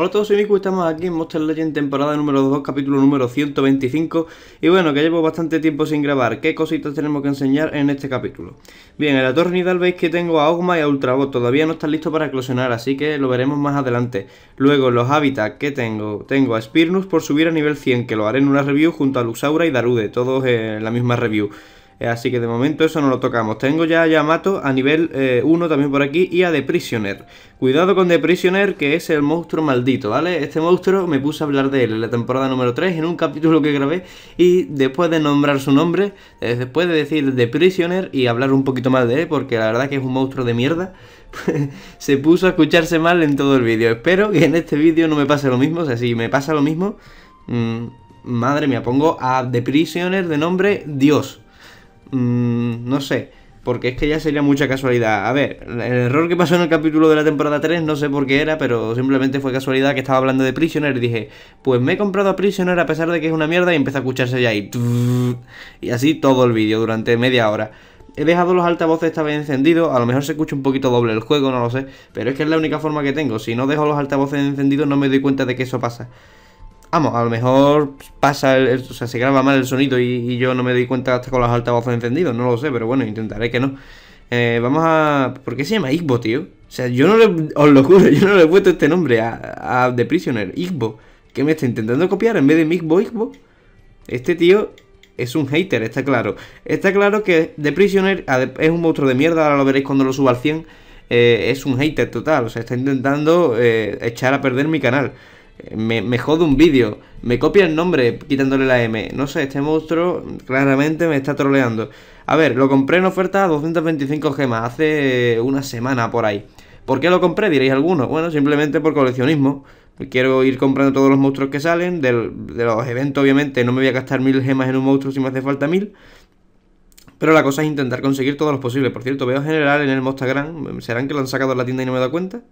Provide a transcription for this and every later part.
Hola a todos, soy Miku, estamos aquí en Monster Legend temporada número 2, capítulo número 125 Y bueno, que llevo bastante tiempo sin grabar, ¿qué cositas tenemos que enseñar en este capítulo? Bien, en la torre que tengo a Ogma y a Ultrabot, todavía no están listos para eclosionar, así que lo veremos más adelante Luego, los hábitats que tengo, tengo a Spirnus por subir a nivel 100, que lo haré en una review junto a Luxaura y Darude, todos en la misma review eh, así que de momento eso no lo tocamos. Tengo ya a Yamato a nivel 1 eh, también por aquí y a The Prisoner. Cuidado con The Prisoner, que es el monstruo maldito, ¿vale? Este monstruo me puse a hablar de él en la temporada número 3, en un capítulo que grabé, y después de nombrar su nombre, eh, después de decir The Prisoner y hablar un poquito más de él, porque la verdad que es un monstruo de mierda, se puso a escucharse mal en todo el vídeo. Espero que en este vídeo no me pase lo mismo, o sea, si me pasa lo mismo... Mm, madre mía, pongo a The Prisoner de nombre Dios. Mm, no sé, porque es que ya sería mucha casualidad. A ver, el error que pasó en el capítulo de la temporada 3, no sé por qué era, pero simplemente fue casualidad que estaba hablando de Prisoner y dije, pues me he comprado a Prisoner a pesar de que es una mierda y empieza a escucharse ya ahí. Y así todo el vídeo durante media hora. He dejado los altavoces esta vez encendidos, a lo mejor se escucha un poquito doble el juego, no lo sé, pero es que es la única forma que tengo, si no dejo los altavoces encendidos no me doy cuenta de que eso pasa. Vamos, a lo mejor pasa, el, o sea, se graba mal el sonido y, yo no me doy cuenta hasta con los altavoces encendidos, no lo sé, pero bueno, intentaré que no. Eh, vamos a... ¿Por qué se llama Igbo, tío? O sea, yo no le... Os lo juro, yo no le he puesto este nombre a, a The Prisoner, Igbo. ¿Qué me está intentando copiar en vez de Igbo, Igbo? Este tío es un hater, está claro. Está claro que The Prisoner es un monstruo de mierda, ahora lo veréis cuando lo suba al 100. Eh, es un hater total, o sea, está intentando eh, echar a perder mi canal me, me jode un vídeo, me copia el nombre quitándole la M. No sé, este monstruo claramente me está troleando. A ver, lo compré en oferta a 225 gemas hace una semana por ahí. ¿Por qué lo compré? Diréis algunos. Bueno, simplemente por coleccionismo. Quiero ir comprando todos los monstruos que salen. Del, de los eventos, obviamente, no me voy a gastar mil gemas en un monstruo si me hace falta mil. Pero la cosa es intentar conseguir todos los posibles. Por cierto, veo general en el Mostagram. ¿Serán que lo han sacado de la tienda y no me he dado cuenta?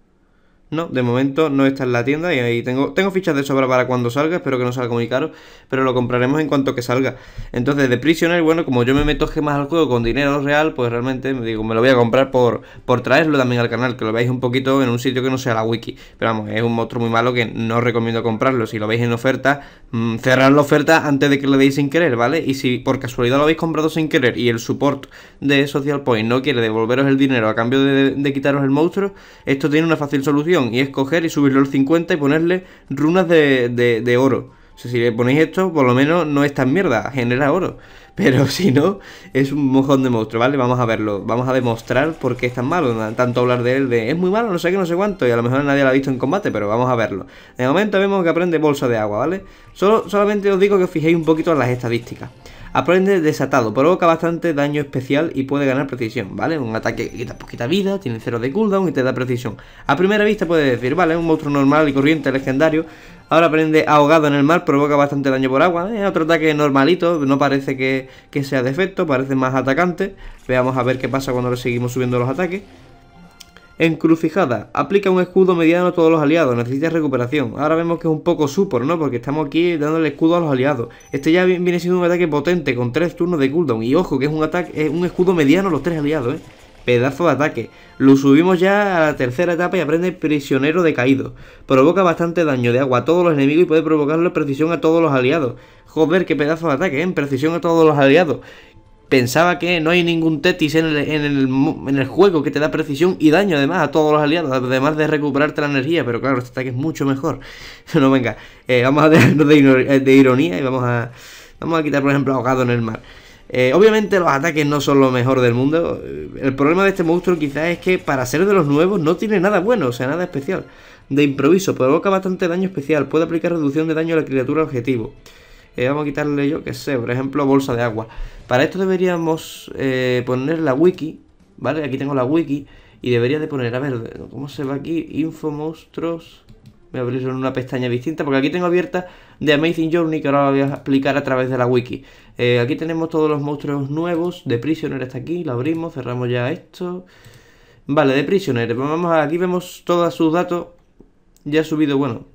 No, de momento no está en la tienda y ahí tengo, tengo fichas de sobra para cuando salga, espero que no salga muy caro, pero lo compraremos en cuanto que salga. Entonces, de Prisoner, bueno, como yo me meto más al juego con dinero real, pues realmente me digo, me lo voy a comprar por, por traerlo también al canal, que lo veáis un poquito en un sitio que no sea la wiki. Pero vamos, es un monstruo muy malo que no recomiendo comprarlo. Si lo veis en oferta, mm, cerrad la oferta antes de que lo deis sin querer, ¿vale? Y si por casualidad lo habéis comprado sin querer y el support de Social Point no quiere devolveros el dinero a cambio de quitaros el monstruo, esto tiene una fácil solución y escoger y subirlo al 50 y ponerle runas de, oro. si le ponéis esto, por lo menos no es tan mierda, genera oro. Pero si no, es un mojón de monstruo, ¿vale? Vamos a verlo, vamos a demostrar por qué es tan malo. Tanto hablar de él, de es muy malo, no sé qué, no sé cuánto, y a lo mejor nadie lo ha visto en combate, pero vamos a verlo. De momento vemos que aprende bolsa de agua, ¿vale? solamente os digo que os fijéis un poquito en las estadísticas. Aprende desatado, provoca bastante daño especial y puede ganar precisión, ¿vale? Un ataque que quita poquita vida, tiene cero de cooldown y te da precisión. A primera vista puedes decir, vale, es un monstruo normal y corriente, legendario. Ahora aprende ahogado en el mar, provoca bastante daño por agua. Es ¿eh? otro ataque normalito, no parece que, que sea defecto, parece más atacante. Veamos a ver qué pasa cuando le seguimos subiendo los ataques. Encrucijada. Aplica un escudo mediano a todos los aliados. Necesita recuperación. Ahora vemos que es un poco super, ¿no? Porque estamos aquí dando el escudo a los aliados. Este ya viene siendo un ataque potente con tres turnos de cooldown. Y ojo, que es un ataque, es un escudo mediano a los tres aliados, ¿eh? Pedazo de ataque. Lo subimos ya a la tercera etapa y aprende prisionero de caído Provoca bastante daño de agua a todos los enemigos y puede provocarle precisión a todos los aliados. Joder, qué pedazo de ataque, ¿eh? En precisión a todos los aliados. Pensaba que no hay ningún Tetis en el, en, el, juego que te da precisión y daño además a todos los aliados, además de recuperarte la energía, pero claro, este ataque es mucho mejor. no venga, eh, vamos a dejarnos eh, de, ironía y vamos a, vamos a quitar, por ejemplo, ahogado en el mar. Eh, obviamente los ataques no son lo mejor del mundo. El problema de este monstruo quizás es que para ser de los nuevos no tiene nada bueno, o sea, nada especial. De improviso, provoca bastante daño especial, puede aplicar reducción de daño a la criatura objetivo. Eh, vamos a quitarle yo que sé, por ejemplo, bolsa de agua. Para esto deberíamos eh, poner la wiki, ¿vale? Aquí tengo la wiki y debería de poner, a ver, ¿cómo se va aquí? Info monstruos. Voy a abrirlo en una pestaña distinta porque aquí tengo abierta The Amazing Journey que ahora voy a explicar a través de la wiki. Eh, aquí tenemos todos los monstruos nuevos. The Prisoner está aquí, lo abrimos, cerramos ya esto. Vale, The Prisoner, pues vamos aquí vemos todos sus datos. Ya ha subido, bueno,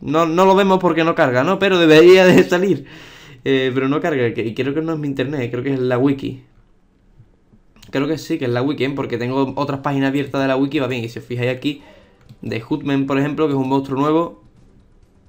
no, no lo vemos porque no carga, ¿no? Pero debería de salir. Eh, pero no carga, y creo que no es mi internet, creo que es la wiki. Creo que sí, que es la wiki, ¿eh? porque tengo otras páginas abiertas de la wiki, va bien. Y si os fijáis aquí, de Hootman, por ejemplo, que es un monstruo nuevo.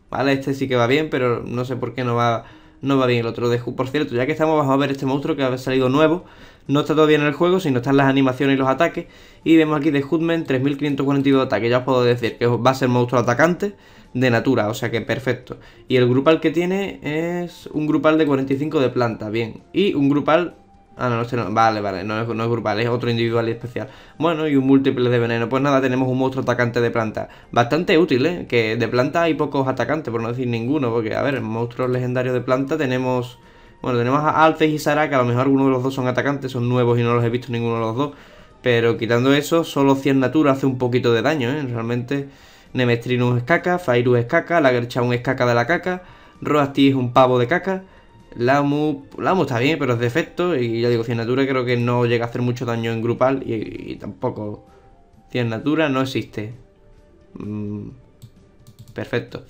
Vale, este sí que va bien, pero no sé por qué no va, no va bien el otro de Por cierto, ya que estamos, vamos a ver este monstruo que ha salido nuevo. No está todavía en el juego, sino están las animaciones y los ataques. Y vemos aquí de Hootman 3542 ataques. Ya os puedo decir que va a ser monstruo atacante de natura, o sea que perfecto. Y el grupal que tiene es un grupal de 45 de planta, bien. Y un grupal... Ah, no, no, vale, vale, no es, grupal, es otro individual y especial. Bueno, y un múltiple de veneno. Pues nada, tenemos un monstruo atacante de planta. Bastante útil, ¿eh? Que de planta hay pocos atacantes, por no decir ninguno, porque, a ver, monstruos legendarios de planta tenemos... Bueno, tenemos a Alces y Sara, que a lo mejor uno de los dos son atacantes, son nuevos y no los he visto ninguno de los dos. Pero quitando eso, solo 100 natura hace un poquito de daño, ¿eh? Realmente Nemestrinus es caca, Fairus es caca, Lagerchaun es caca de la caca, Roasty es un pavo de caca, Lamu, Lamu está bien, pero es defecto, y ya digo, natura, creo que no llega a hacer mucho daño en grupal, y, tampoco. tampoco... natura no existe. Mm, perfecto.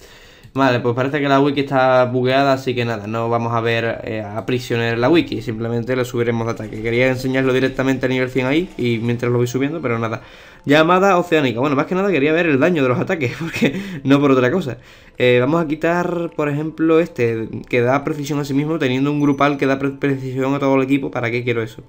Vale, pues parece que la wiki está bugueada, así que nada, no vamos a ver eh, a prisioner la wiki, simplemente le subiremos de ataque. Quería enseñarlo directamente a nivel 100 ahí, y mientras lo voy subiendo, pero nada. Llamada oceánica, bueno, más que nada quería ver el daño de los ataques, porque no por otra cosa. Eh, vamos a quitar, por ejemplo, este, que da precisión a sí mismo, teniendo un grupal que da precisión a todo el equipo, ¿para qué quiero eso?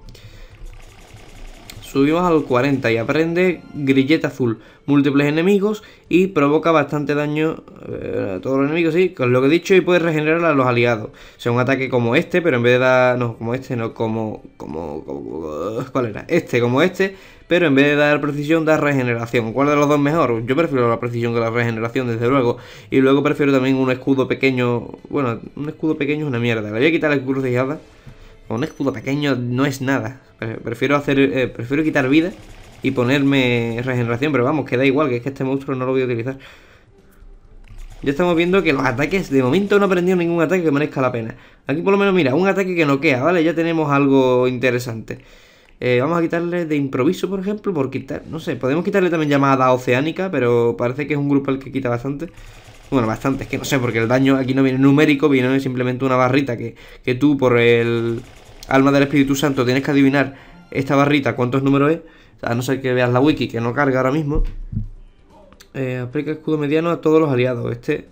subimos al 40 y aprende grilleta azul, múltiples enemigos y provoca bastante daño eh, a todos los enemigos, sí, con lo que he dicho, y puede regenerar a los aliados. O sea, un ataque como este, pero en vez de dar, no, como este, no, como, como, ¿cuál era? Este, como este, pero en vez de dar precisión, da regeneración. ¿Cuál de los dos mejor? Yo prefiero la precisión que la regeneración, desde luego. Y luego prefiero también un escudo pequeño, bueno, un escudo pequeño es una mierda. Le voy a quitar de hielo un escudo pequeño no es nada. Prefiero hacer, eh, prefiero quitar vida y ponerme regeneración, pero vamos, que da igual, que es que este monstruo no lo voy a utilizar. Ya estamos viendo que los ataques, de momento no he aprendido ningún ataque que merezca la pena. Aquí por lo menos, mira, un ataque que no queda ¿vale? Ya tenemos algo interesante. Eh, vamos a quitarle de improviso, por ejemplo, por quitar... No sé, podemos quitarle también llamada oceánica, pero parece que es un grupo el que quita bastante. Bueno, bastante, es que no sé, porque el daño aquí no viene numérico, viene simplemente una barrita que tú por el alma del Espíritu Santo, tienes que adivinar esta barrita, cuántos números es, a no ser que veas la wiki, que no carga ahora mismo. Eh, aplica escudo mediano a todos los aliados. Este...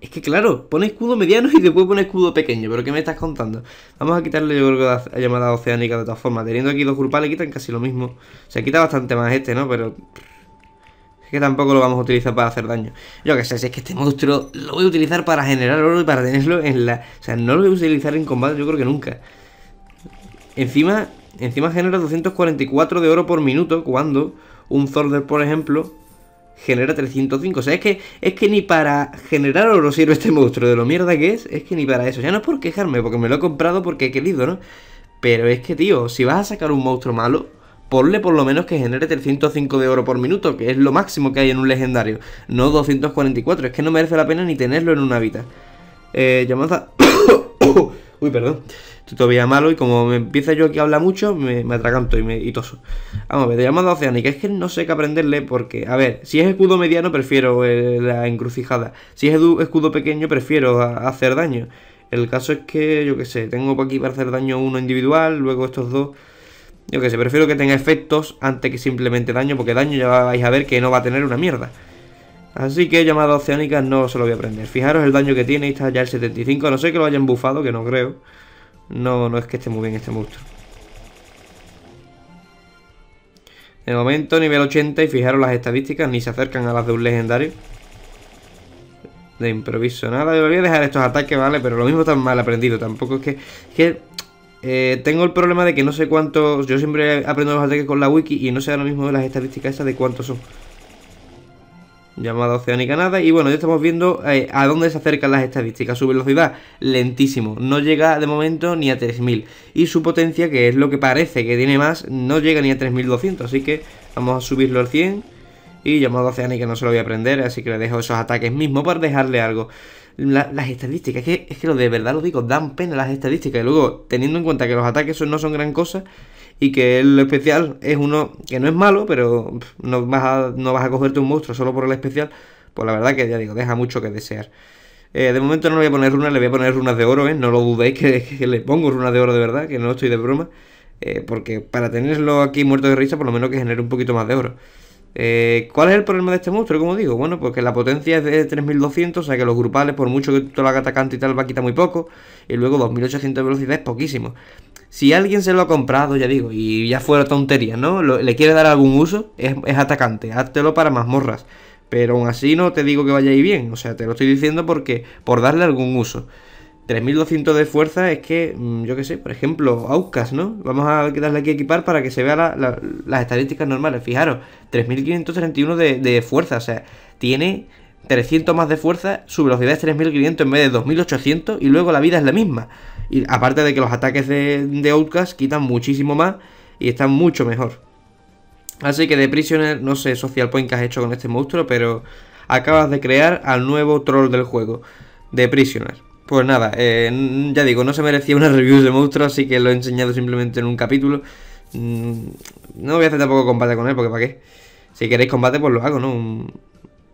Es que claro, pone escudo mediano y después pone escudo pequeño, pero ¿qué me estás contando? Vamos a quitarle yo creo la llamada oceánica de todas formas. Teniendo aquí dos grupales quitan casi lo mismo. Se quita bastante más este, ¿no? Pero... Es que tampoco lo vamos a utilizar para hacer daño. Yo que sé, si es que este monstruo lo voy a utilizar para generar oro y para tenerlo en la... O sea, no lo voy a utilizar en combate, yo creo que nunca. Encima, encima genera 244 de oro por minuto cuando un Zorder, por ejemplo, genera 305. O sea, es que, es que ni para generar oro sirve este monstruo. De lo mierda que es, es que ni para eso. Ya no es por quejarme, porque me lo he comprado porque he querido, ¿no? Pero es que, tío, si vas a sacar un monstruo malo, ponle por lo menos que genere 305 de oro por minuto, que es lo máximo que hay en un legendario, no 244, es que no merece la pena ni tenerlo en una vida. Llamada... Eh, uy, perdón. Estoy todavía malo y como me empieza yo aquí a hablar mucho, me, me y, me, y toso. Vamos a ver, de llamada oceánica. Es que no sé qué aprenderle porque, a ver, si es escudo mediano prefiero eh, la encrucijada. Si es escudo pequeño prefiero hacer daño. El caso es que, yo qué sé, tengo por aquí para hacer daño uno individual, luego estos dos... Yo que sé, prefiero que tenga efectos antes que simplemente daño, porque daño ya vais a ver que no va a tener una mierda. Así que llamada oceánica no se lo voy a aprender. Fijaros el daño que tiene, está ya el 75, no sé que lo hayan bufado, que no creo. No, no es que esté muy bien este monstruo. De momento nivel 80 y fijaros las estadísticas, ni se acercan a las de un legendario. De improviso, nada, voy a dejar estos ataques, ¿vale? Pero lo mismo tan mal aprendido, tampoco que... Es que eh, tengo el problema de que no sé cuántos... Yo siempre aprendo los ataques con la wiki y no sé ahora mismo de las estadísticas esas de cuántos son. Llamada oceánica nada. Y bueno, ya estamos viendo eh, a dónde se acercan las estadísticas. Su velocidad, lentísimo. No llega de momento ni a 3000. Y su potencia, que es lo que parece que tiene más, no llega ni a 3200. Así que vamos a subirlo al 100. Y llamada oceánica no se lo voy a aprender, así que le dejo esos ataques mismo para dejarle algo las estadísticas. Es que, es que lo de verdad lo digo, dan pena las estadísticas. Y luego, teniendo en cuenta que los ataques no son gran cosa y que el especial es uno que no es malo, pero no vas a, cogerte un monstruo solo por el especial, pues la verdad que ya digo, deja mucho que desear. Eh, de momento no le voy a poner runas, le voy a poner runas de oro, ¿eh? No lo dudéis que, le pongo runas de oro de verdad, que no estoy de broma. Eh, porque para tenerlo aquí muerto de risa, por lo menos que genere un poquito más de oro. Eh, ¿Cuál es el problema de este monstruo? Como digo, bueno, porque pues la potencia es de 3200, o sea que los grupales, por mucho que tú lo hagas atacante y tal, va a quitar muy poco. Y luego 2800 de velocidad es poquísimo. Si alguien se lo ha comprado, ya digo, y ya fuera tontería, ¿no? le quiere dar algún uso, es, atacante, háztelo para mazmorras. Pero aún así no te digo que vaya ahí bien, o sea, te lo estoy diciendo porque por darle algún uso. 3200 de fuerza es que, mm, yo qué sé, por ejemplo, Outcast, ¿no? Vamos a darle aquí a equipar para que se vea las estadísticas normales. Fijaros, 3531 de, de fuerza, o sea, tiene 300 más de fuerza, su velocidad es 3500 en vez de 2800 y luego la vida es la misma. Y aparte de que los ataques de, Outcast quitan muchísimo más y están mucho mejor. Así que de Prisoner, no sé social point que has hecho con este monstruo, pero acabas de crear al nuevo troll del juego, de Prisoner. Pues nada, eh, ya digo, no se merecía una review de monstruo, así que lo he enseñado simplemente en un capítulo. Mm, no voy a hacer tampoco combate con él, porque para qué. Si queréis combate, pues lo hago, ¿no?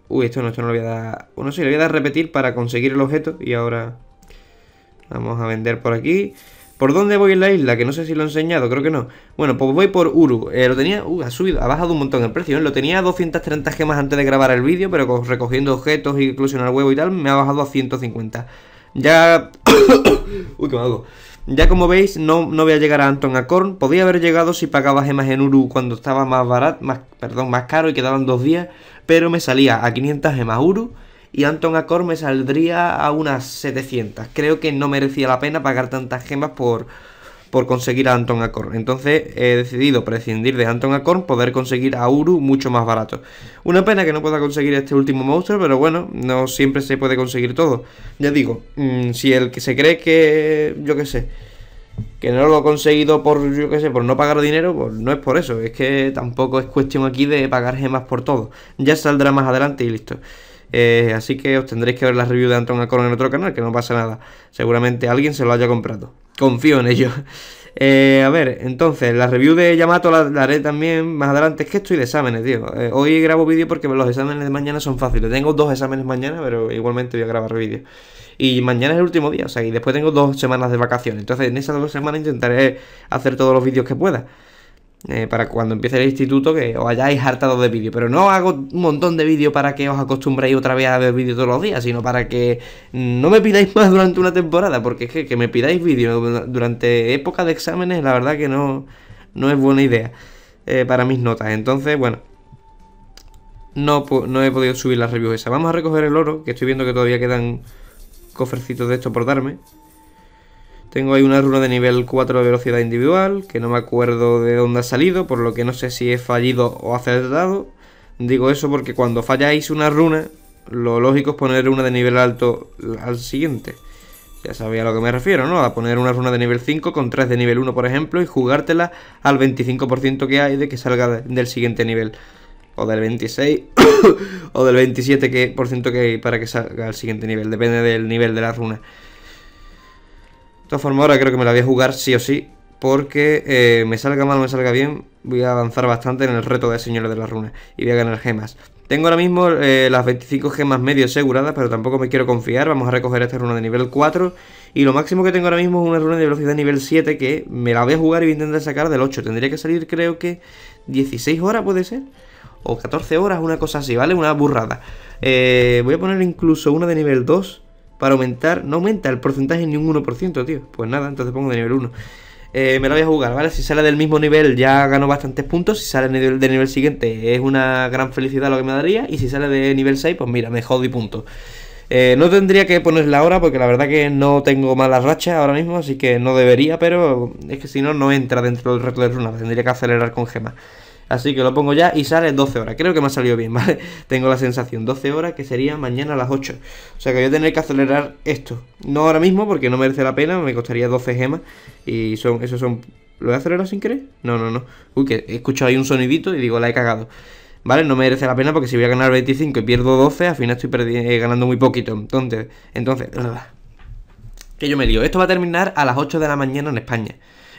Uy, esto no, esto no lo voy a dar... Bueno, sí, lo voy a dar a repetir para conseguir el objeto y ahora... Vamos a vender por aquí. ¿Por dónde voy en la isla? Que no sé si lo he enseñado, creo que no. Bueno, pues voy por Uru. Eh, lo tenía... Uh, ha subido, ha bajado un montón el precio. ¿eh? Lo tenía a 230 gemas antes de grabar el vídeo, pero recogiendo objetos y al huevo y tal, me ha bajado a 150. Ya... Uy, qué Ya como veis, no, no voy a llegar a Anton Acorn. Podía haber llegado si pagaba gemas en Uru cuando estaba más barato, más, perdón, más caro y quedaban dos días, pero me salía a 500 gemas Uru y Anton Acorn me saldría a unas 700. Creo que no merecía la pena pagar tantas gemas por por conseguir a Anton Acorn. Entonces he decidido prescindir de Anton Acorn, poder conseguir a Uru mucho más barato. Una pena que no pueda conseguir este último monstruo, pero bueno, no siempre se puede conseguir todo. Ya digo, mm, si el que se cree que, yo qué sé, que no lo ha conseguido por, yo qué sé, por no pagar dinero, pues no es por eso. Es que tampoco es cuestión aquí de pagar gemas por todo. Ya saldrá más adelante y listo. Eh, así que os tendréis que ver la review de Anton Acorn en otro canal, que no pasa nada. Seguramente alguien se lo haya comprado confío en ello. Eh, a ver, entonces, la review de Yamato la, haré también más adelante. Es que estoy de exámenes, tío. Eh, hoy grabo vídeo porque los exámenes de mañana son fáciles. Tengo dos exámenes mañana, pero igualmente voy a grabar vídeo. Y mañana es el último día, o sea, y después tengo dos semanas de vacaciones. Entonces, en esas dos semanas intentaré hacer todos los vídeos que pueda. Eh, para cuando empiece el instituto que os hayáis hartado de vídeo. Pero no hago un montón de vídeos para que os acostumbréis otra vez a ver vídeos todos los días, sino para que no me pidáis más durante una temporada, porque es que, que me pidáis vídeos durante época de exámenes, la verdad que no, no es buena idea eh, para mis notas. Entonces, bueno. No, no he podido subir las reviews esa Vamos a recoger el oro, que estoy viendo que todavía quedan cofrecitos de esto por darme. Tengo ahí una runa de nivel 4 de velocidad individual, que no me acuerdo de dónde ha salido, por lo que no sé si he fallido o acertado. Digo eso porque cuando falláis una runa, lo lógico es poner una de nivel alto al siguiente. Ya sabía a lo que me refiero, ¿no? A poner una runa de nivel 5 con 3 de nivel 1, por ejemplo, y jugártela al 25% que hay de que salga del siguiente nivel. O del 26 o del 27% que hay para que salga al siguiente nivel. Depende del nivel de la runa todas formas, ahora creo que me la voy a jugar sí o sí. Porque eh, me salga mal o me salga bien, voy a avanzar bastante en el reto de Señores de las Runas. Y voy a ganar gemas. Tengo ahora mismo eh, las 25 gemas medio aseguradas, pero tampoco me quiero confiar. Vamos a recoger esta runa de nivel 4. Y lo máximo que tengo ahora mismo es una runa de velocidad nivel 7 que me la voy a jugar y voy a intentar sacar del 8. Tendría que salir creo que 16 horas puede ser. O 14 horas, una cosa así, ¿vale? Una burrada. Eh, voy a poner incluso una de nivel 2 para aumentar. No aumenta el porcentaje ni un 1%, tío. Pues nada, entonces pongo de nivel 1. Eh, me lo voy a jugar, ¿vale? Si sale del mismo nivel ya gano bastantes puntos. Si sale del, nivel siguiente es una gran felicidad lo que me daría. Y si sale de nivel 6, pues mira, me jodí puntos. Eh, no tendría que ponerla ahora porque la verdad que no tengo mala racha ahora mismo, así que no debería, pero es que si no, no entra dentro del reto de runa Tendría que acelerar con gemas. Así que lo pongo ya y sale 12 horas. Creo que me ha salido bien, ¿vale? Tengo la sensación, 12 horas que sería mañana a las 8. O sea que voy a tener que acelerar esto. No ahora mismo porque no merece la pena, me costaría 12 gemas. Y son, esos son... ¿Lo voy a sin querer? No, no, no. Uy, que he escuchado ahí un sonidito y digo, la he cagado. ¿vale? No merece la pena porque si voy a ganar 25 y pierdo 12, al final estoy eh, ganando muy poquito. Entonces, entonces, que yo me digo, esto va a terminar a las 8 de la mañana en España.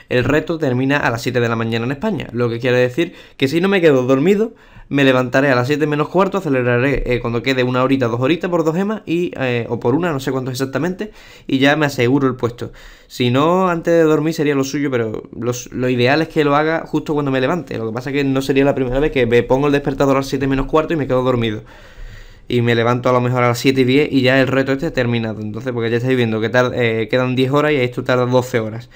El reto termina a las 7 de la mañana en España, lo que quiere decir que si no me quedo dormido, me levantaré a las 7 menos cuarto, aceleraré eh, cuando quede una horita, dos horitas por dos gemas, y, eh, o por una, no sé cuánto exactamente, y ya me aseguro el puesto. Si no, antes de dormir sería lo suyo, pero lo ideal es que lo haga justo cuando me levante. Lo que pasa es que no sería la primera vez que me pongo el despertador a las 7 menos cuarto y me quedo dormido. Y me levanto a lo mejor a las 7 y 10 y ya el reto este terminado. Entonces, porque ya estáis viendo que eh, quedan 10 horas y esto tarda 12 horas.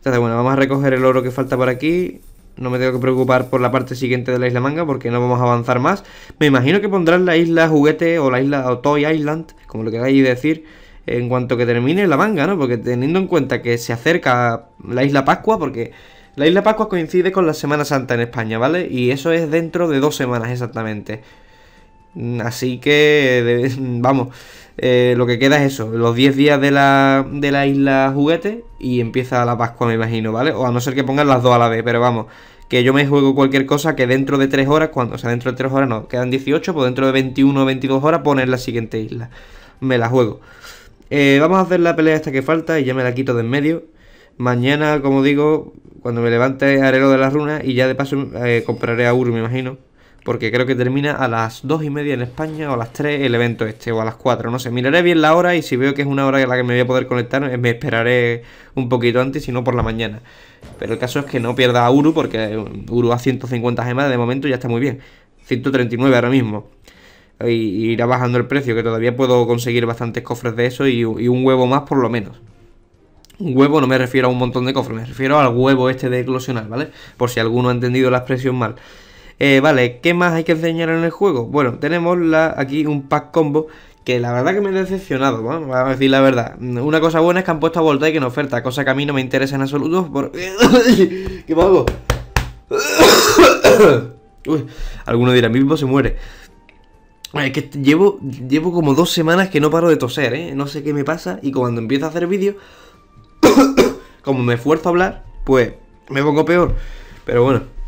Entonces, bueno, vamos a recoger el oro que falta por aquí. No me tengo que preocupar por la parte siguiente de la isla manga porque no vamos a avanzar más. Me imagino que pondrán la isla juguete o la isla o Toy Island, como lo queráis decir, en cuanto que termine la manga, ¿no? Porque teniendo en cuenta que se acerca la isla Pascua, porque la isla Pascua coincide con la Semana Santa en España, ¿vale? Y eso es dentro de dos semanas exactamente. Así que, vamos, eh, lo que queda es eso, los 10 días de la, de la isla juguete y empieza la Pascua, me imagino, ¿vale? O a no ser que pongan las dos a la vez, pero vamos, que yo me juego cualquier cosa que dentro de 3 horas, cuando, o sea, dentro de 3 horas no, quedan 18, pues dentro de 21 o 22 horas poner la siguiente isla. Me la juego. Eh, vamos a hacer la pelea esta que falta y ya me la quito de en medio. Mañana, como digo, cuando me levante haré lo de las runas y ya de paso eh, compraré a Uru, me imagino porque creo que termina a las 2 y media en España o a las 3 el evento este, o a las 4, no sé, miraré bien la hora y si veo que es una hora en la que me voy a poder conectar, eh, me esperaré un poquito antes, si no por la mañana. Pero el caso es que no pierda a Uru, porque eh, Uru a 150 gemas de momento ya está muy bien, 139 ahora mismo. Y irá bajando el precio, que todavía puedo conseguir bastantes cofres de eso y, un huevo más por lo menos. Un huevo no me refiero a un montón de cofres, me refiero al huevo este de eclosionar, ¿vale? Por si alguno ha entendido la expresión mal. Eh, vale, ¿qué más hay que enseñar en el juego? Bueno, tenemos la, aquí un pack combo que la verdad que me he decepcionado, Vamos a decir la verdad. Una cosa buena es que han puesto a que en oferta, cosa que a mí no me interesa en absoluto porque... ¿Qué hago? Uy, alguno dirá, mismo se muere. Es que llevo, llevo como dos semanas que no paro de toser, ¿eh? No sé qué me pasa y cuando empiezo a hacer vídeos, como me esfuerzo a hablar, pues me pongo peor. Pero bueno.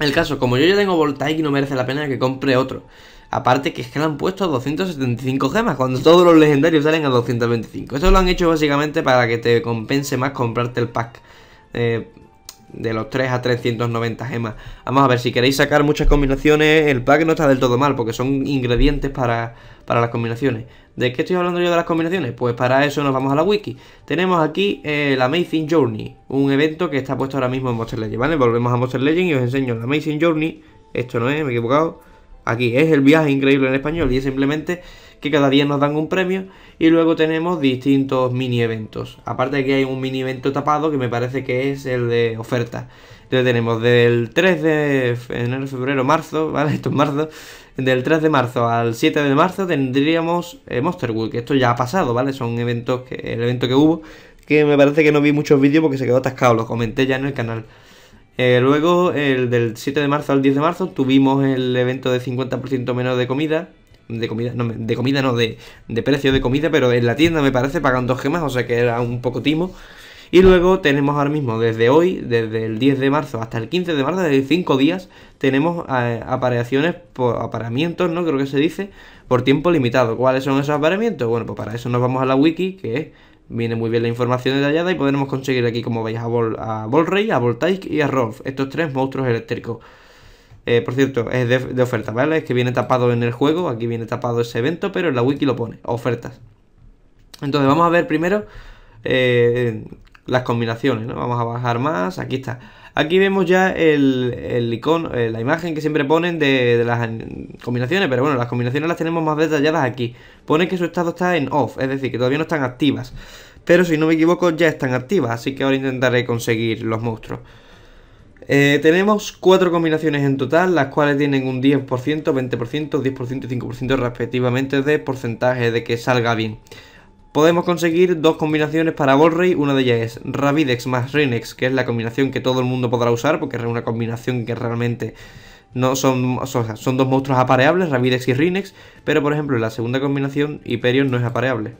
El caso, como yo ya tengo Voltaic no merece la pena que compre otro. Aparte que es que le han puesto 275 gemas cuando todos los legendarios salen a 225. Esto lo han hecho básicamente para que te compense más comprarte el pack eh, de los 3 a 390 gemas. Vamos a ver, si queréis sacar muchas combinaciones, el pack no está del todo mal porque son ingredientes para, para las combinaciones. ¿De qué estoy hablando yo de las combinaciones? Pues para eso nos vamos a la wiki. Tenemos aquí el eh, la Amazing Journey, un evento que está puesto ahora mismo en Monster Legend, Volvemos a Monster Legend y os enseño la Amazing Journey. Esto no es, me he equivocado. Aquí es el viaje increíble en español y es simplemente que cada día nos dan un premio y luego tenemos distintos mini eventos. Aparte de que hay un mini evento tapado que me parece que es el de oferta. Entonces tenemos del 3 de enero, febrero, marzo, ¿vale? Esto es marzo, del 3 de marzo al 7 de marzo tendríamos eh, Monster que Esto ya ha pasado, ¿vale? Son eventos que, el evento que hubo, que me parece que no vi muchos vídeos porque se quedó atascado, lo comenté ya en el canal. Eh, luego, el del 7 de marzo al 10 de marzo, tuvimos el evento de 50% menos de comida. De comida, no, de comida no, de, de precio de comida, pero en la tienda me parece pagan dos gemas, o sea que era un poco timo. Y luego tenemos ahora mismo, desde hoy, desde el 10 de marzo hasta el 15 de marzo, desde 5 días, tenemos eh, apareaciones por apareamientos, ¿no? Creo que se dice, por tiempo limitado. ¿Cuáles son esos apareamientos? Bueno, pues para eso nos vamos a la wiki, que viene muy bien la información detallada y podremos conseguir aquí, como veis, a, a Volrey, a Voltaic y a Rolf, estos tres monstruos eléctricos. Eh, por cierto, es de, oferta, ¿vale? Es que viene tapado en el juego, aquí viene tapado ese evento, pero en la wiki lo pone, ofertas. Entonces vamos a ver primero eh, las combinaciones, ¿no? Vamos a bajar más, aquí está. Aquí vemos ya el, el icono, eh, la imagen que siempre ponen de, las combinaciones, pero bueno, las combinaciones las tenemos más detalladas aquí. Pone que su estado está en off, es decir, que todavía no están activas. Pero si no me equivoco, ya están activas, así que ahora intentaré conseguir los monstruos. Eh, tenemos cuatro combinaciones en total, las cuales tienen un 10%, 20%, 10% y 5% respectivamente de porcentaje de que salga bien. Podemos conseguir dos combinaciones para Bolrey, una de ellas es Ravidex más Rinex, que es la combinación que todo el mundo podrá usar, porque es una combinación que realmente no son, son, dos monstruos apareables, Ravidex y Rinex, pero por ejemplo la segunda combinación, Hyperion, no es apareable.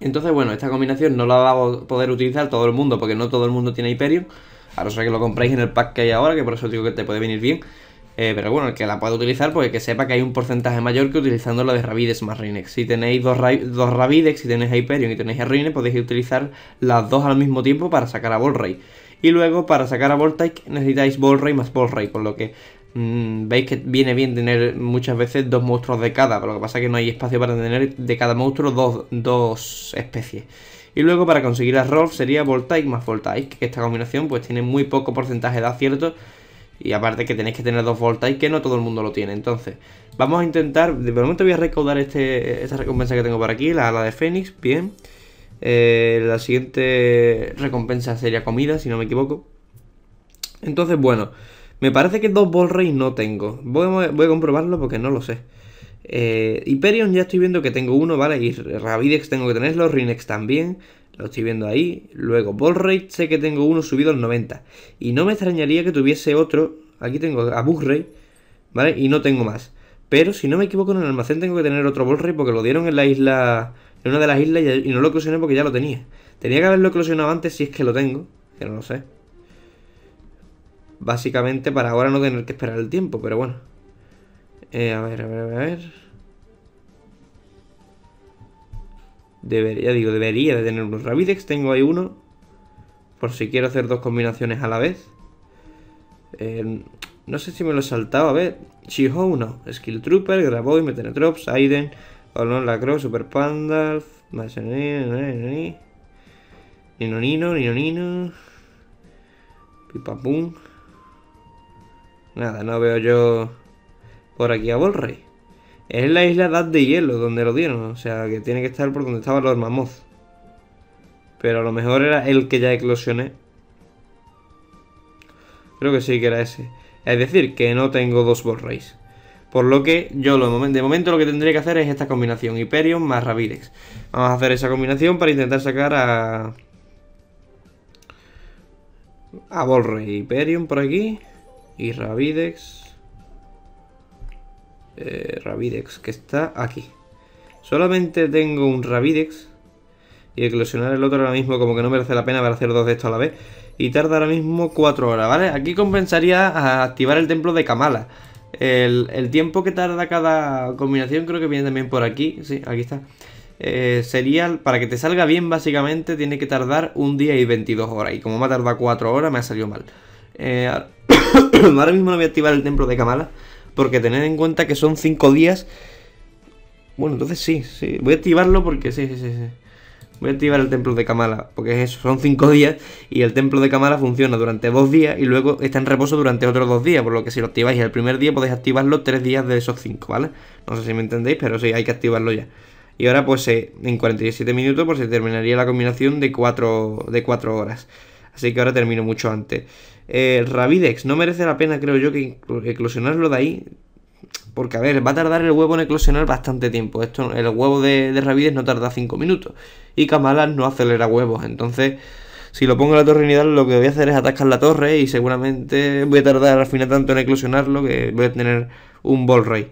Entonces, bueno, esta combinación no la va a poder utilizar todo el mundo, porque no todo el mundo tiene Hyperion, a no ser que lo compréis en el pack que hay ahora, que por eso digo que te puede venir bien. Eh, pero bueno, el que la pueda utilizar, porque que sepa que hay un porcentaje mayor que utilizando la de Ravidex más Rinex. Si tenéis dos, Ra dos Ravidex, si tenéis Hyperion y tenéis a podéis utilizar las dos al mismo tiempo para sacar a Volray. Y luego, para sacar a Voltaic, necesitáis Volray más Volray, Con lo que mm, veis que viene bien tener muchas veces dos monstruos de cada. Pero lo que pasa es que no hay espacio para tener de cada monstruo dos, dos especies. Y luego para conseguir a Rolf sería Voltaic más Voltaic, que esta combinación pues tiene muy poco porcentaje de acierto y aparte que tenéis que tener dos voltas y que no todo el mundo lo tiene. Entonces, vamos a intentar... De momento voy a recaudar este, esta recompensa que tengo por aquí, la, de Fénix. Bien. Eh, la siguiente recompensa sería comida, si no me equivoco. Entonces, bueno. Me parece que dos Ball no tengo. Voy, a comprobarlo porque no lo sé. Eh, Hyperion ya estoy viendo que tengo uno, ¿vale? Y Ravidex tengo que tenerlo, Rinex también lo estoy viendo ahí. Luego, ball rate, sé que tengo uno subido al 90. Y no me extrañaría que tuviese otro. Aquí tengo a Bullray ¿vale? Y no tengo más. Pero si no me equivoco, en el almacén tengo que tener otro ball porque lo dieron en la isla, en una de las islas y no lo eclosioné porque ya lo tenía. Tenía que haberlo eclosionado antes si es que lo tengo, Pero no sé. Básicamente para ahora no tener que esperar el tiempo, pero bueno. Eh, a ver, a ver, a ver. Debería, digo, debería de tener unos Rabidex. Tengo ahí uno. Por si quiero hacer dos combinaciones a la vez. Eh, no sé si me lo he saltado. A ver. Shihou no. Skill Trooper, Graboid, Metenetrops, Aiden, Olón Lacroix, Super Panda, Nino, Nino Nino Pipapum. Nada, no veo yo por aquí a Volrey. Es la isla Dad de Hielo donde lo dieron, o sea que tiene que estar por donde estaba los Mammoth. Pero a lo mejor era el que ya eclosioné. Creo que sí que era ese. Es decir, que no tengo dos borrays. Por lo que yo de momento lo que tendré que hacer es esta combinación, Hyperion más Ravidex Vamos a hacer esa combinación para intentar sacar a... A Bolrey Hyperion por aquí y Ravidex eh, Rabidex, que está aquí. Solamente tengo un Ravidex Y eclosionar el otro ahora mismo como que no merece la pena ver hacer dos de estos a la vez. Y tarda ahora mismo 4 horas, ¿vale? Aquí compensaría a activar el templo de Kamala. El, tiempo que tarda cada combinación creo que viene también por aquí. Sí, aquí está. Eh, sería, para que te salga bien básicamente, tiene que tardar un día y 22 horas. Y como me ha tardado 4 horas, me ha salido mal. Eh, ahora mismo no voy a activar el templo de Kamala porque tened en cuenta que son 5 días. Bueno, entonces sí, sí. Voy a activarlo porque sí, sí, sí. Voy a activar el templo de Kamala, porque eso, son 5 días y el templo de Kamala funciona durante 2 días y luego está en reposo durante otros 2 días, por lo que si lo activáis el primer día podéis activarlo 3 días de esos 5, ¿vale? No sé si me entendéis, pero sí, hay que activarlo ya. Y ahora pues eh, en 47 minutos pues se terminaría la combinación de 4 de cuatro horas. Así que ahora termino mucho antes. El eh, Ravidex no merece la pena, creo yo, que eclosionarlo de ahí. Porque, a ver, va a tardar el huevo en eclosionar bastante tiempo. Esto, el huevo de, de no tarda 5 minutos. Y Kamalan no acelera huevos. Entonces, si lo pongo en la torre Unidad lo que voy a hacer es atacar la torre. Y seguramente voy a tardar al final tanto en eclosionarlo que voy a tener un ball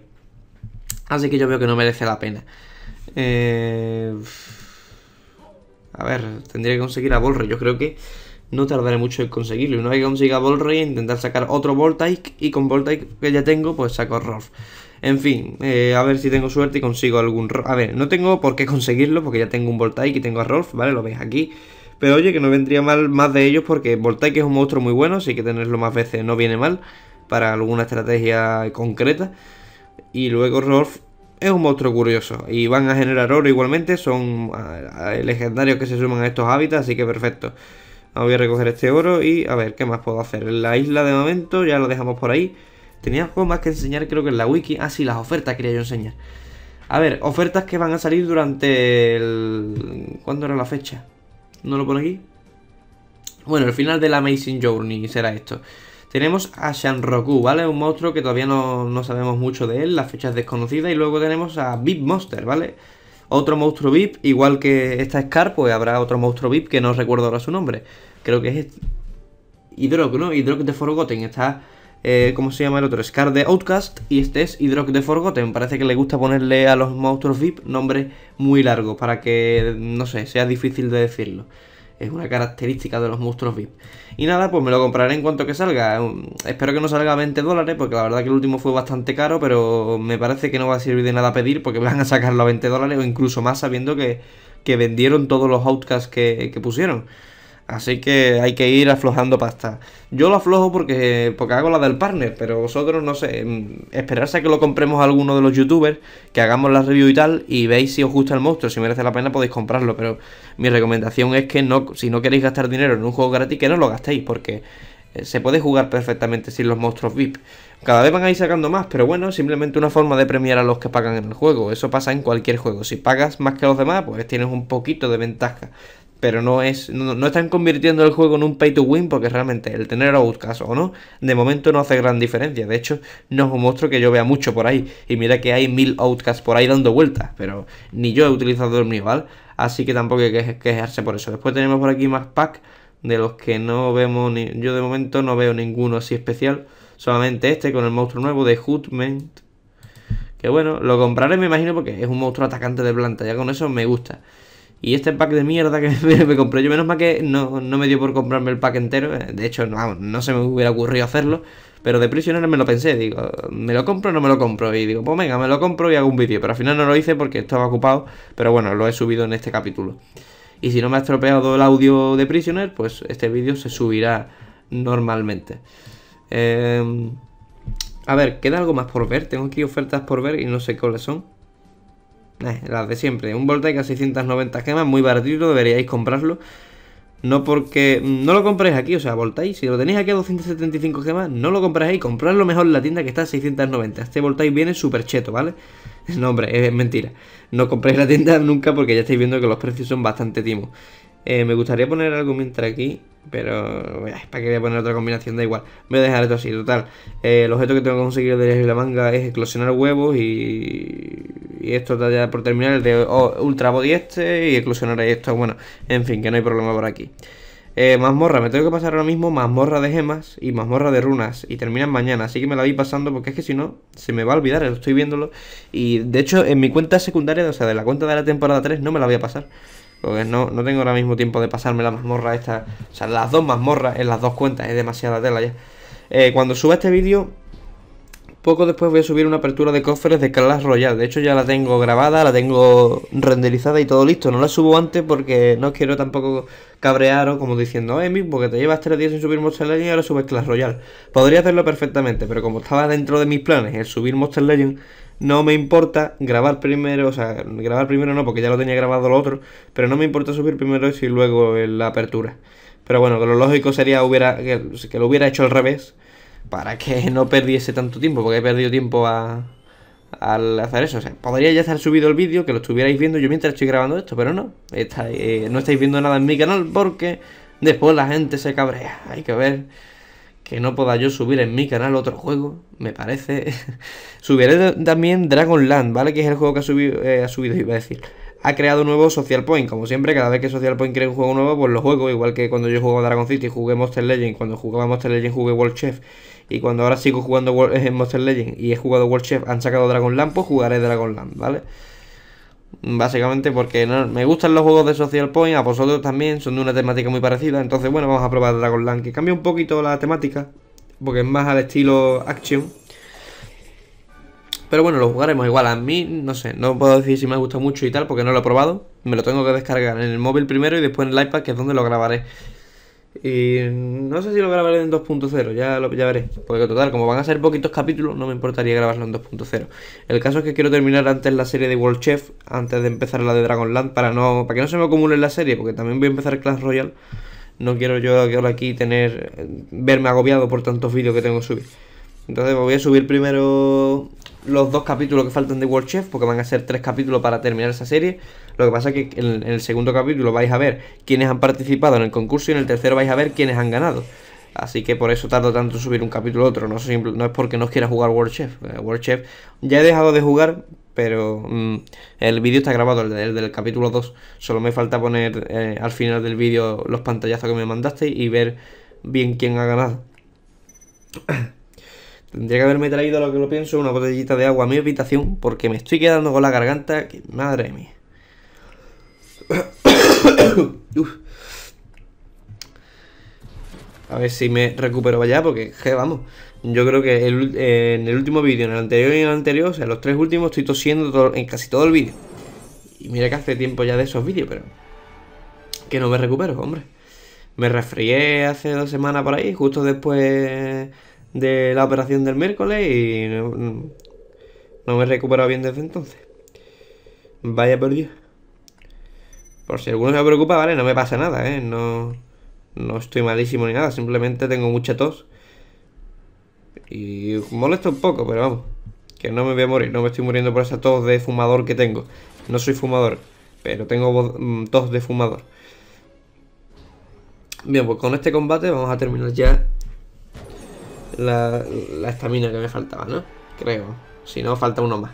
Así que yo veo que no merece la pena. Eh, a ver, tendría que conseguir a Bolroy, Yo creo que no tardaré mucho en conseguirlo. Una vez que consiga Volray, intentar sacar otro Voltaic y con Voltaic que ya tengo, pues saco Rolf. En fin, eh, a ver si tengo suerte y consigo algún... A ver, no tengo por qué conseguirlo porque ya tengo un Voltaic y tengo a Rolf, ¿vale? Lo veis aquí. Pero oye, que no vendría mal más de ellos porque Voltaic es un monstruo muy bueno, así que tenerlo más veces no viene mal para alguna estrategia concreta. Y luego Rolf es un monstruo curioso y van a generar oro igualmente, son ah, legendarios que se suman a estos hábitats, así que perfecto. Ah, voy a recoger este oro y a ver qué más puedo hacer. en La isla de momento ya lo dejamos por ahí. Tenía algo más que enseñar creo que en la wiki. Ah, sí, las ofertas quería yo enseñar. A ver, ofertas que van a salir durante el... ¿Cuándo era la fecha? ¿No lo pone aquí? Bueno, el final de la Amazing Journey será esto. Tenemos a Shanroku, ¿vale? Un monstruo que todavía no, no sabemos mucho de él, la fecha es desconocida. Y luego tenemos a Big Monster, ¿vale? otro monstruo VIP, igual que esta Scar, pues habrá otro monstruo VIP que no recuerdo ahora su nombre. Creo que es Hidrok, ¿no? Hidrok de Forgotten. Está, eh, ¿cómo se llama el otro? Scar de Outcast y este es Hidrok de Forgotten. Parece que le gusta ponerle a los monstruos VIP nombres muy largos para que, no sé, sea difícil de decirlo. Es una característica de los monstruos VIP. Y nada, pues me lo compraré en cuanto que salga. Eh, espero que no salga a 20 dólares, porque la verdad que el último fue bastante caro, pero me parece que no va a servir de nada pedir, porque van a sacarlo a 20 dólares o incluso más, sabiendo que, que vendieron todos los outcasts que, que pusieron. Así que hay que ir aflojando pasta. Yo lo aflojo porque, porque hago la del partner, pero vosotros no sé. Mm, esperarse a que lo compremos a alguno de los youtubers, que hagamos la review y tal, y veis si os gusta el monstruo. Si merece la pena podéis comprarlo, pero mi recomendación es que no, si no queréis gastar dinero en un juego gratis, que no lo gastéis, porque eh, se puede jugar perfectamente sin los monstruos VIP. Cada vez van a ir sacando más, pero bueno, simplemente una forma de premiar a los que pagan en el juego. Eso pasa en cualquier juego. Si pagas más que los demás, pues tienes un poquito de ventaja pero no es no, están convirtiendo el juego en un pay to win porque realmente el tener outcast o no de momento no hace gran diferencia de hecho no es un monstruo que yo vea mucho por ahí y mira que hay mil outcasts por ahí dando vueltas pero ni yo he utilizado el nivel así que tampoco hay que quejarse por eso después tenemos por aquí más pack de los que no vemos ni yo de momento no veo ninguno así especial solamente este con el monstruo nuevo de Hoodment que bueno, lo compraré me imagino porque es un monstruo atacante de planta, ya con eso me gusta. Y este pack de mierda que me, compré yo, menos mal que no, me dio por comprarme el pack entero. Eh, de hecho, no, no se me hubiera ocurrido hacerlo. Pero de Prisoner me lo pensé, digo, ¿me lo compro o no me lo compro? Y digo, pues venga, me lo compro y hago un vídeo. Pero al final no lo hice porque estaba ocupado, pero bueno, lo he subido en este capítulo. Y si no me ha estropeado el audio de Prisoner, pues este vídeo se subirá normalmente. Em, a ver, queda algo más por ver. Tengo aquí ofertas por ver y no sé cuáles son. Eh, las de siempre. Un Voltaic a 690 gemas, muy baratito, deberíais comprarlo. No porque... Mm, no lo compréis aquí, o sea, Voltaic, si lo tenéis aquí a 275 gemas, no lo compréis ahí. Compradlo mejor en la tienda que está a 690. Este Voltaic viene súper cheto, ¿vale? No, hombre, es mentira. No compréis la tienda nunca porque ya estáis viendo que los precios son bastante timos. Eh, me gustaría poner algo mientras aquí, pero para que voy a poner otra combinación, da igual. voy a dejar esto así, total. Eh, el objeto que tengo que conseguir de la manga es eclosionar huevos y, y esto está ya por terminar, el de oh, ultra body este y eclosionar esto. Bueno, en fin, que no hay problema por aquí. Eh, mazmorra, me tengo que pasar ahora mismo mazmorra de gemas y mazmorra de runas y terminan mañana, así que me la voy pasando porque es que si no se me va a olvidar, estoy viéndolo y de hecho en mi cuenta secundaria, o sea, de la cuenta de la temporada 3 no me la voy a pasar. Porque no, tengo ahora mismo tiempo de pasarme la mazmorra esta. O sea, las dos mazmorras en las dos cuentas. Es demasiada tela ya. Eh, cuando suba este vídeo, poco después voy a subir una apertura de cofres de Clash Royale. De hecho, ya la tengo grabada, la tengo renderizada y todo listo. No la subo antes porque no quiero tampoco cabrearos como diciendo, eh, porque te llevas tres días sin subir Monster Legend y ahora subes Clash Royale. Podría hacerlo perfectamente, pero como estaba dentro de mis planes el subir Monster Legend, no me importa grabar primero, o sea, grabar primero no, porque ya lo tenía grabado lo otro, pero no me importa subir primero eso y luego la apertura. Pero bueno, lo lógico sería hubiera, que, lo hubiera hecho al revés, para que no perdiese tanto tiempo, porque he perdido tiempo a, al hacer eso. O sea, podría ya estar subido el vídeo, que lo estuvierais viendo yo mientras estoy grabando esto, pero no, está, eh, no estáis viendo nada en mi canal porque después la gente se cabrea. Hay que ver que no pueda yo subir en mi canal otro juego, me parece. Subiré también Dragon Land, ¿vale? Que es el juego que ha subido, eh, ha subido, iba a decir. Ha creado nuevo Social Point, como siempre, cada vez que Social Point crea un juego nuevo, pues lo juego, igual que cuando yo juego Dragon City, jugué Monster Legend, cuando jugaba Monster Legend jugué World Chef, y cuando ahora sigo jugando eh, Monster Legend y he jugado World Chef, han sacado Dragon Land. pues jugaré Dragon Land, ¿vale? Básicamente porque no, me gustan los juegos de Social Point, a vosotros también, son de una temática muy parecida. Entonces, bueno, vamos a probar Land que cambia un poquito la temática, porque es más al estilo action. Pero bueno, lo jugaremos igual. A mí, no sé, no puedo decir si me gusta mucho y tal, porque no lo he probado. Me lo tengo que descargar en el móvil primero y después en el iPad, que es donde lo grabaré. Y no sé si lo grabaré en 2.0, ya, lo, ya veré. Porque total, como van a ser poquitos capítulos, no me importaría grabarlo en 2.0. El caso es que quiero terminar antes la serie de World Chef, antes de empezar la de Dragonland, para no para que no se me acumule la serie, porque también voy a empezar Clash Royale. No quiero yo ahora aquí tener verme agobiado por tantos vídeos que tengo que subir. Entonces pues voy a subir primero los dos capítulos que faltan de World Chef, porque van a ser tres capítulos para terminar esa serie. Lo que pasa es que en, el segundo capítulo vais a ver quiénes han participado en el concurso y en el tercero vais a ver quiénes han ganado. Así que por eso tardo tanto en subir un capítulo a otro. No, no es porque no quiera jugar World Chef. Eh, World Chef ya he dejado de jugar, pero mm, el vídeo está grabado, el, del, capítulo 2. Solo me falta poner eh, al final del vídeo los pantallazos que me mandaste y ver bien quién ha ganado. Tendría que haberme traído, lo que lo pienso, una botellita de agua a mi habitación porque me estoy quedando con la garganta. Que, madre mía. A ver si me recupero allá porque, je, vamos. Yo creo que eh, en el último vídeo, en el anterior y en el anterior, o sea, los tres últimos, estoy tosiendo en casi todo el vídeo. Y mira que hace tiempo ya de esos vídeos, pero... Que no me recupero, hombre. Me resfrié hace dos semanas por ahí, justo después de la operación del miércoles y no, me he recuperado bien desde entonces. Vaya por Dios. Por si alguno se preocupa, vale, no me pasa nada, ¿eh? No, no estoy malísimo ni nada, simplemente tengo mucha tos. Y molesto un poco, pero vamos. Que no me voy a morir, no me estoy muriendo por esa tos de fumador que tengo. No soy fumador, pero tengo mm, tos de fumador. Bien, pues con este combate vamos a terminar ya la estamina que me faltaba, ¿no? Creo. Si no, falta uno más.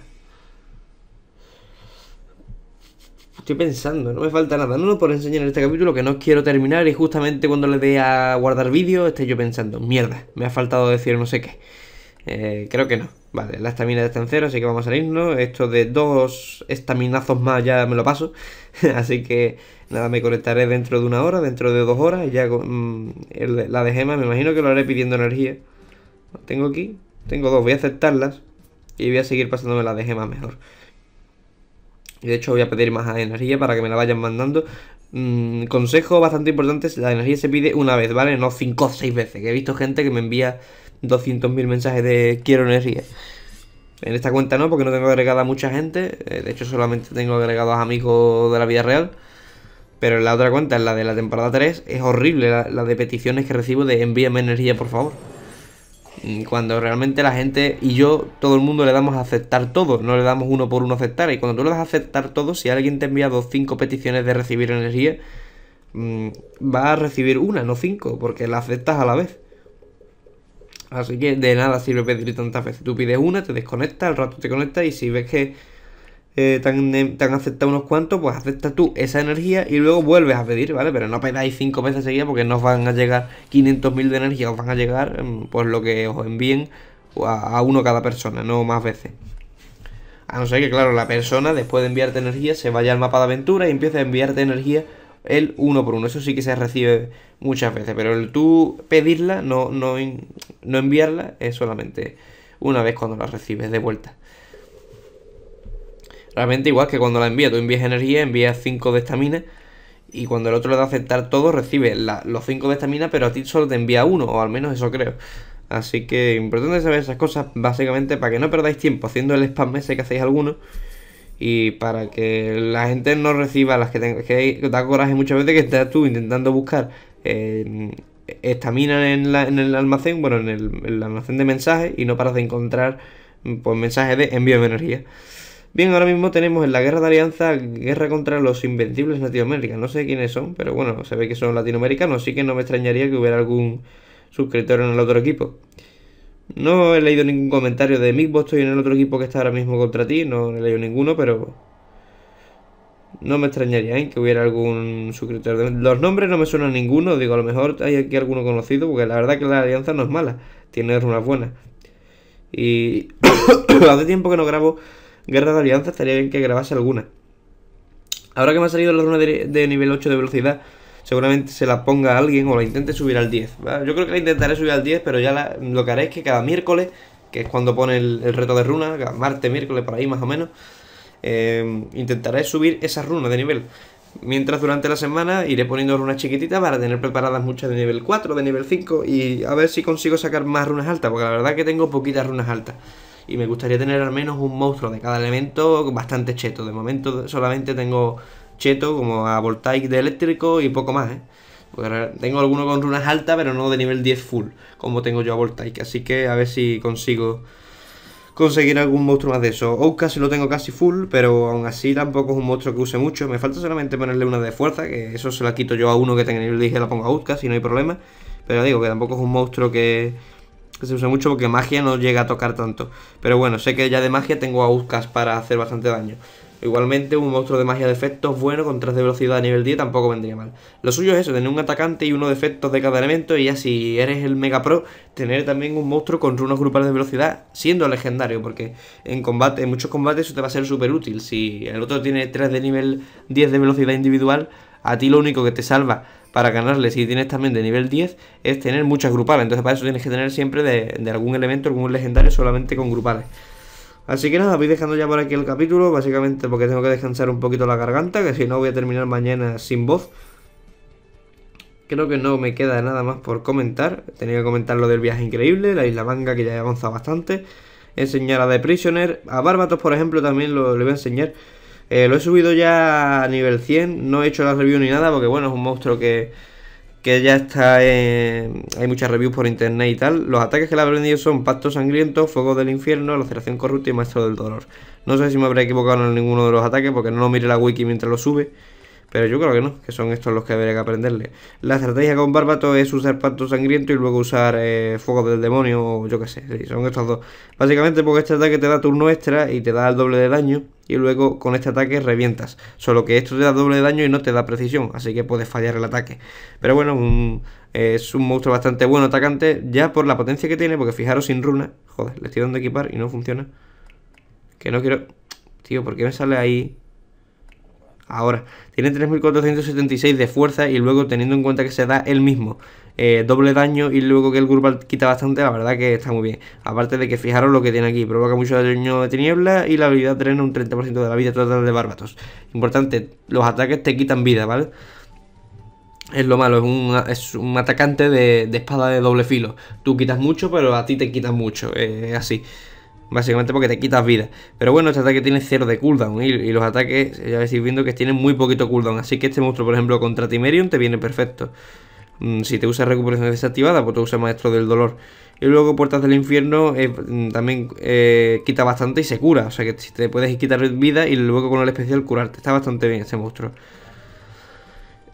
Estoy pensando, no me falta nada. No lo puedo enseñar en este capítulo que no quiero terminar y justamente cuando le dé a guardar vídeo Estoy yo pensando, mierda, me ha faltado decir no sé qué. Eh, creo que no. Vale, la estamina está en cero, así que vamos a salirnos. Esto de dos estaminazos más ya me lo paso. así que nada, me conectaré dentro de una hora, dentro de dos horas. Ya con, mm, la de gema, me imagino que lo haré pidiendo energía tengo aquí. Tengo dos. Voy a aceptarlas. Y voy a seguir pasándome las de más mejor. Y de hecho voy a pedir más energía para que me la vayan mandando. Mm, consejo bastante importante, la energía se pide una vez, ¿vale? No cinco o seis veces. Que he visto gente que me envía 200.000 mensajes de quiero energía. En esta cuenta no, porque no tengo agregada a mucha gente. Eh, de hecho, solamente tengo agregados amigos de la vida real. Pero en la otra cuenta, en la de la temporada 3, es horrible la de peticiones que recibo de envíame energía, por favor. Mm, cuando realmente la gente y yo, todo el mundo le damos a aceptar todo, no le damos uno por uno a aceptar. Y cuando tú le das a aceptar todo, si alguien te ha enviado cinco peticiones de recibir energía, mm, va a recibir una, no cinco, porque la aceptas a la vez. Así que de nada sirve pedir tantas veces. Tú pides una, te desconectas, al rato te conectas y si ves que eh, te, han, aceptado unos cuantos, pues acepta tú esa energía y luego vuelves a pedir, ¿vale? Pero no pedáis cinco veces seguidas porque no os van a llegar 500.000 de energía, os van a llegar mm, pues lo que os envíen a, uno cada persona, no más veces. A no ser que, claro, la persona después de enviarte energía se vaya al mapa de aventura y empiece a enviarte energía el uno por uno. Eso sí que se recibe muchas veces, pero el tú pedirla, no, no enviarla, es solamente una vez cuando la recibes de vuelta. Realmente igual que cuando la envía. Tú envías energía, envías 5 de estamina. Y cuando el otro le da a aceptar todo, recibe los 5 de estamina, pero a ti solo te envía uno, o al menos eso creo. Así que importante saber esas cosas, básicamente, para que no perdáis tiempo haciendo el spam ese que hacéis algunos. Y para que la gente no reciba las que, te, que da coraje muchas veces que estás tú intentando buscar eh, estamina en, el almacén, bueno, en el, el almacén de mensajes y no paras de encontrar pues mensajes de envío de energía. Bien, ahora mismo tenemos en la guerra de alianza guerra contra los invencibles Latinoamérica No sé quiénes son, pero bueno, se ve que son latinoamericanos, así que no me extrañaría que hubiera algún suscriptor en el otro equipo. No he leído ningún comentario de Mick, estoy en el otro equipo que está ahora mismo contra ti, no he leído ninguno, pero no me extrañaría ¿eh? que hubiera algún suscriptor. De... Los nombres no me suenan ninguno, digo, a lo mejor hay aquí alguno conocido, porque la verdad que la alianza no es mala, tiene unas buenas. Y hace tiempo que no grabo Guerra de Alianza, estaría bien que grabase alguna. Ahora que me ha salido la runa de, nivel 8 de velocidad, seguramente se la ponga a alguien o la intente subir al 10. Yo creo que la intentaré subir al 10, pero ya lo que haré es que cada miércoles, que es cuando pone el, reto de runas, martes, miércoles, por ahí más o menos, em, intentaré subir esas runas de nivel. Mientras durante la semana iré poniendo runas chiquititas para tener preparadas muchas de nivel 4, de nivel 5 y a ver si consigo sacar más runas altas, porque la verdad que tengo poquitas runas altas y me gustaría tener al menos un monstruo de cada elemento bastante cheto. De momento solamente tengo cheto como a Voltaic de eléctrico y poco más, ¿eh? tengo alguno con runas altas, pero no de nivel 10 full, como tengo yo a Voltaic. Así que a ver si consigo conseguir algún monstruo más de eso. Ouka si lo tengo casi full, pero aún así tampoco es un monstruo que use mucho. Me falta solamente ponerle una de fuerza, que eso se la quito yo a uno que tenga nivel 10 y la pongo a Outka, si no hay problema. Pero digo que tampoco es un monstruo que que se usa mucho porque magia no llega a tocar tanto. Pero bueno, sé que ya de magia tengo a para hacer bastante daño. Igualmente, un monstruo de magia de efectos bueno con 3 de velocidad a nivel 10 tampoco vendría mal. Lo suyo es eso, tener un atacante y uno de efectos de cada elemento y ya si eres el Mega Pro, tener también un monstruo con runos grupales de velocidad siendo legendario, porque en combate, en muchos combates eso te va a ser súper útil. Si el otro tiene 3 de nivel 10 de velocidad individual, a ti lo único que te salva para ganarle si tienes también de nivel 10 es tener muchas grupales. Entonces para eso tienes que tener siempre de, algún elemento, algún legendario solamente con grupales. Así que nada, voy dejando ya por aquí el capítulo, básicamente porque tengo que descansar un poquito la garganta, que si no voy a terminar mañana sin voz. Creo que no me queda nada más por comentar. Tenía que comentar lo del viaje increíble, la isla manga que ya he avanzado bastante. Enseñar a The Prisoner, a Bárbatos, por ejemplo también lo, le voy a enseñar. Eh, lo he subido ya a nivel 100, no he hecho la review ni nada porque bueno, es un monstruo que, que ya está en... hay muchas reviews por internet y tal. Los ataques que le he aprendido son Pacto Sangriento, Fuego del Infierno, Laceración Corrupta y Maestro del Dolor. No sé si me habré equivocado en ninguno de los ataques porque no lo mire la wiki mientras lo sube. Pero yo creo que no, que son estos los que habría que aprenderle. La estrategia con Bárbato es usar pacto sangriento y luego usar eh, fuego del demonio o yo qué sé. son estos dos. Básicamente porque este ataque te da turno extra y te da el doble de daño. Y luego con este ataque revientas. Solo que esto te da doble de daño y no te da precisión. Así que puedes fallar el ataque. Pero bueno, eh, es un monstruo bastante bueno atacante. Ya por la potencia que tiene. Porque fijaros sin runa. Joder, le estoy dando equipar y no funciona. Que no quiero... Tío, ¿por qué me sale ahí Ahora, tiene 3.476 de fuerza y luego teniendo en cuenta que se da el mismo eh, doble daño y luego que el grupo quita bastante, la verdad que está muy bien. Aparte de que fijaros lo que tiene aquí, provoca mucho daño de tiniebla y la habilidad drena un 30% de la vida total de bárbatos. Importante, los ataques te quitan vida, ¿vale? Es lo malo, es un, atacante de, espada de doble filo. Tú quitas mucho, pero a ti te quitan mucho, es eh, así. Básicamente porque te quitas vida. Pero bueno, este ataque tiene cero de cooldown. ¿eh? Y, los ataques, ya vais viendo que tienen muy poquito cooldown. Así que este monstruo, por ejemplo, contra Timerium te viene perfecto. Mm, si te usa recuperación desactivada, pues te usa Maestro del Dolor. Y luego Puertas del Infierno eh, mm, también eh, quita bastante y se cura. O sea que si te puedes quitar vida y luego con el especial curarte. Está bastante bien este monstruo.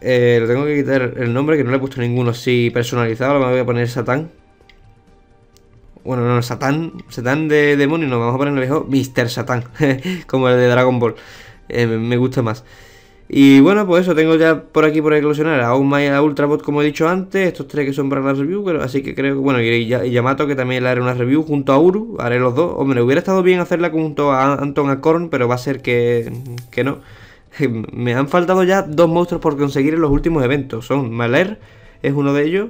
Lo tengo que quitar el nombre que no le he puesto ninguno así personalizado. Lo voy a poner Satán. Bueno, no, Satán. Satán de demonio, no, vamos a ponerle mejor Mr. Satán. como el de Dragon Ball. Eh, me gusta más. Y bueno, pues eso, tengo ya por aquí por eclosionar a y a Ultrabot, como he dicho antes, estos tres que son para la review, pero, así que creo que, bueno, y, Yamato, que también le haré una review junto a Uru, haré los dos. Hombre, hubiera estado bien hacerla junto a Anton Acorn, pero va a ser que, que no. Me han faltado ya dos monstruos por conseguir en los últimos eventos, son Maler, es uno de ellos,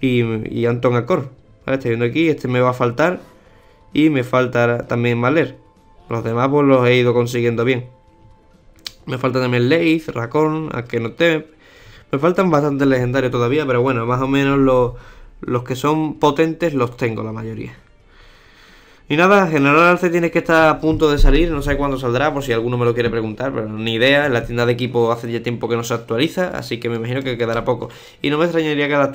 y, y Anton Acorn. Estoy viendo aquí, este me va a faltar. Y me falta también Valer Los demás pues los he ido consiguiendo bien. Me falta también Leith, Racón, Akenotep. Me faltan bastantes legendarios todavía, pero bueno, más o menos los que son potentes los tengo la mayoría. Y nada, General Arce tiene que estar a punto de salir, no sé cuándo saldrá, por si alguno me lo quiere preguntar, pero ni idea, la tienda de equipo hace ya tiempo que no se actualiza, así que me imagino que quedará poco. Y no me extrañaría que la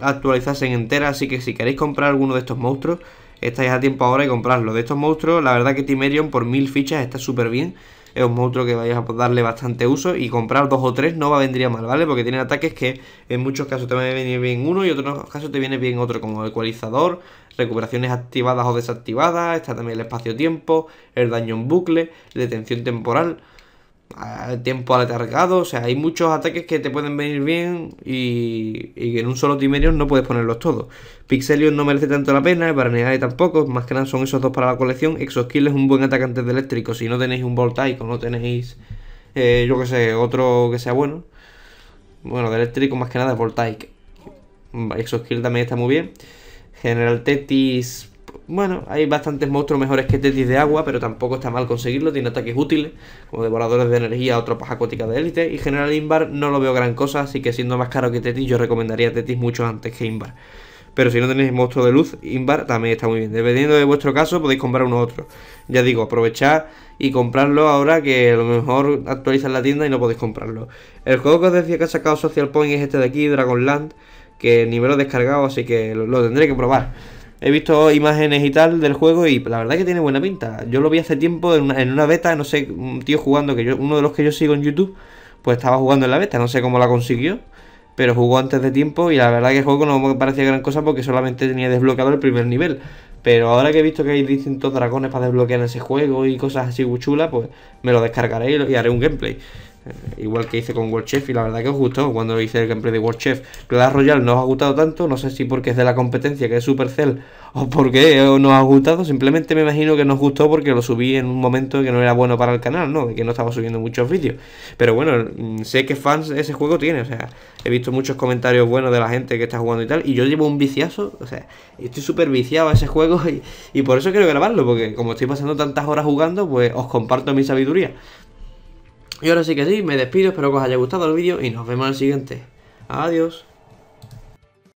actualizasen entera, así que si queréis comprar alguno de estos monstruos, estáis a tiempo ahora y comprarlo. De estos monstruos, la verdad que Timerion por mil fichas está súper bien, es un monstruo que vayas a darle bastante uso y comprar dos o tres no va vendría mal, ¿vale? Porque tiene ataques que en muchos casos te va a venir bien uno y en otros casos te viene bien otro, como ecualizador, recuperaciones activadas o desactivadas, está también el espacio-tiempo, el daño en bucle, detención temporal tiempo al o sea, hay muchos ataques que te pueden venir bien y, en un solo Timerion no puedes ponerlos todos. Pixelion no merece tanto la pena, Baranelli tampoco, más que nada son esos dos para la colección. Exoskill es un buen atacante de eléctrico, si no tenéis un o no tenéis, eh, yo que sé, otro que sea bueno. Bueno, de eléctrico más que nada es Voltaic. Exoskill también está muy bien. General Tetis bueno, hay bastantes monstruos mejores que Tetis de agua, pero tampoco está mal conseguirlo. Tiene ataques útiles, como devoradores de energía o tropas acuáticas de élite. Y General Imbar no lo veo gran cosa, así que siendo más caro que Tetis, yo recomendaría Tetis mucho antes que Imbar. Pero si no tenéis monstruo de luz, Imbar también está muy bien. Dependiendo de vuestro caso, podéis comprar uno u otro. Ya digo, aprovechad y comprarlo ahora que a lo mejor actualizan la tienda y no podéis comprarlo. El juego que os decía que ha sacado Social Point es este de aquí, Dragon Land que ni descargado, así que lo tendré que probar. He visto imágenes y tal del juego y la verdad que tiene buena pinta. Yo lo vi hace tiempo en una, beta, no sé, un tío jugando, que yo, uno de los que yo sigo en YouTube, pues estaba jugando en la beta, no sé cómo la consiguió, pero jugó antes de tiempo y la verdad que el juego no me parecía gran cosa porque solamente tenía desbloqueado el primer nivel. Pero ahora que he visto que hay distintos dragones para desbloquear en ese juego y cosas así chulas, pues me lo descargaré y haré un gameplay. Eh, igual que hice con World Chef y la verdad que os gustó cuando hice el gameplay de World Chef. Clash Royale no os ha gustado tanto, no sé si porque es de la competencia que es Supercell o porque no os ha gustado, simplemente me imagino que nos gustó porque lo subí en un momento que no era bueno para el canal, ¿no? que no estaba subiendo muchos vídeos. Pero bueno, mm, sé que fans ese juego tiene, o sea, he visto muchos comentarios buenos de la gente que está jugando y tal, y yo llevo un viciazo, o sea, estoy súper viciado a ese juego y, y por eso quiero grabarlo, porque como estoy pasando tantas horas jugando, pues os comparto mi sabiduría. Y ahora sí que sí, me despido, espero que os haya gustado el vídeo y nos vemos en el siguiente. Adiós.